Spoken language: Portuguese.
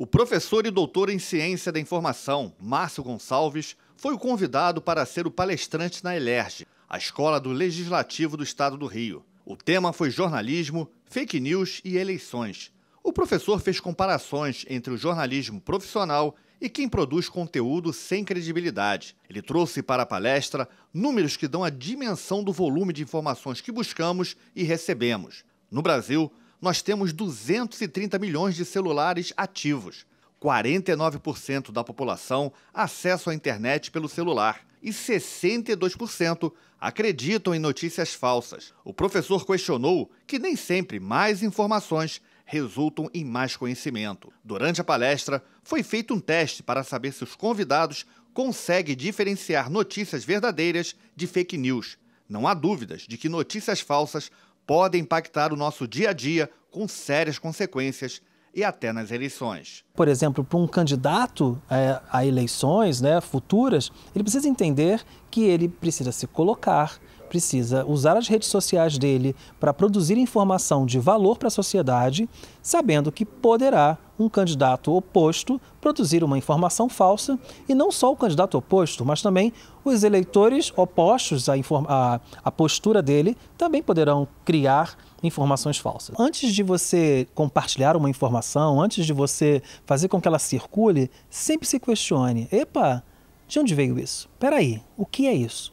O professor e doutor em ciência da informação, Márcio Gonçalves, foi o convidado para ser o palestrante na Elerge, a escola do Legislativo do Estado do Rio. O tema foi jornalismo, fake news e eleições. O professor fez comparações entre o jornalismo profissional e quem produz conteúdo sem credibilidade. Ele trouxe para a palestra números que dão a dimensão do volume de informações que buscamos e recebemos. No Brasil, nós temos 230 milhões de celulares ativos. 49% da população acessa a internet pelo celular e 62% acreditam em notícias falsas. O professor questionou que nem sempre mais informações resultam em mais conhecimento. Durante a palestra, foi feito um teste para saber se os convidados conseguem diferenciar notícias verdadeiras de fake news. Não há dúvidas de que notícias falsas podem impactar o nosso dia a dia com sérias consequências e até nas eleições. Por exemplo, para um candidato é, a eleições né, futuras, ele precisa entender que ele precisa se colocar, precisa usar as redes sociais dele para produzir informação de valor para a sociedade, sabendo que poderá um candidato oposto produzir uma informação falsa e não só o candidato oposto, mas também os eleitores opostos à, à, à postura dele também poderão criar informações falsas. Antes de você compartilhar uma informação, antes de você fazer com que ela circule, sempre se questione: epa, de onde veio isso? Peraí, o que é isso?